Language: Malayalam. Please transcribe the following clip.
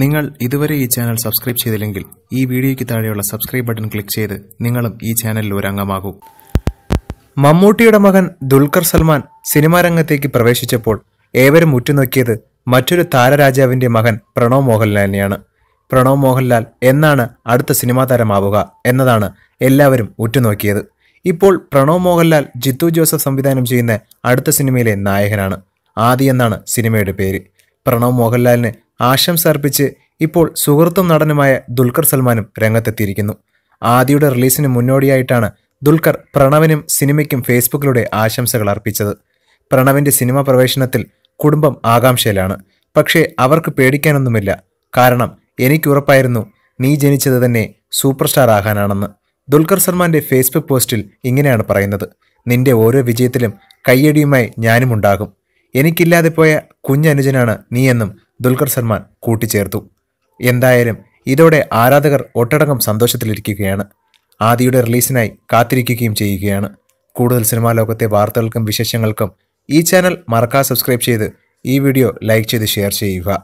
നിങ്ങൾ ഇതുവരെ ഈ ചാനൽ സബ്സ്ക്രൈബ് ചെയ്തില്ലെങ്കിൽ ഈ വീഡിയോയ്ക്ക് താഴെയുള്ള സബ്സ്ക്രൈബ് ബട്ടൺ ക്ലിക്ക് ചെയ്ത് നിങ്ങളും ഈ ചാനലിൽ ഒരു അംഗമാകൂ മമ്മൂട്ടിയുടെ മകൻ ദുൽഖർ സൽമാൻ സിനിമാ രംഗത്തേക്ക് പ്രവേശിച്ചപ്പോൾ ഏവരും ഉറ്റുനോക്കിയത് മറ്റൊരു താരരാജാവിന്റെ മകൻ പ്രണവ് മോഹൻലാലിനെയാണ് പ്രണവ് മോഹൻലാൽ എന്നാണ് അടുത്ത സിനിമാ താരമാവുക എന്നതാണ് എല്ലാവരും ഉറ്റുനോക്കിയത് ഇപ്പോൾ പ്രണവ് മോഹൻലാൽ ജിത്തു ജോസഫ് സംവിധാനം ചെയ്യുന്ന അടുത്ത സിനിമയിലെ നായകനാണ് ആദി എന്നാണ് സിനിമയുടെ പേര് പ്രണവ് മോഹൻലാലിന് ആശംസ അർപ്പിച്ച് ഇപ്പോൾ സുഹൃത്തും നടനുമായ ദുൽഖർ സൽമാനും രംഗത്തെത്തിയിരിക്കുന്നു ആദിയുടെ റിലീസിന് മുന്നോടിയായിട്ടാണ് ദുൽഖർ പ്രണവിനും സിനിമയ്ക്കും ഫേസ്ബുക്കിലൂടെ ആശംസകൾ അർപ്പിച്ചത് പ്രണവിന്റെ സിനിമ പ്രവേശനത്തിൽ കുടുംബം ആകാംക്ഷയിലാണ് പക്ഷേ അവർക്ക് പേടിക്കാനൊന്നുമില്ല കാരണം എനിക്ക് ഉറപ്പായിരുന്നു നീ ജനിച്ചത് തന്നെ സൂപ്പർ സ്റ്റാർ ആകാനാണെന്ന് ദുൽഖർ സൽമാന്റെ ഫേസ്ബുക്ക് പോസ്റ്റിൽ ഇങ്ങനെയാണ് പറയുന്നത് നിന്റെ ഓരോ വിജയത്തിലും കയ്യടിയുമായി ഞാനും ഉണ്ടാകും എനിക്കില്ലാതെ പോയ കുഞ്ഞനുജനാണ് നീയെന്നും ദുൽഖർ സൽമാൻ കൂട്ടിച്ചേർത്തു എന്തായാലും ഇതോടെ ആരാധകർ ഒട്ടടങ്കം സന്തോഷത്തിലിരിക്കുകയാണ് ആദിയുടെ റിലീസിനായി കാത്തിരിക്കുകയും ചെയ്യുകയാണ് കൂടുതൽ സിനിമാ ലോകത്തെ വാർത്തകൾക്കും വിശേഷങ്ങൾക്കും ഈ ചാനൽ മറക്കാതെ സബ്സ്ക്രൈബ് ചെയ്ത് ഈ വീഡിയോ ലൈക്ക് ചെയ്ത് ഷെയർ ചെയ്യുക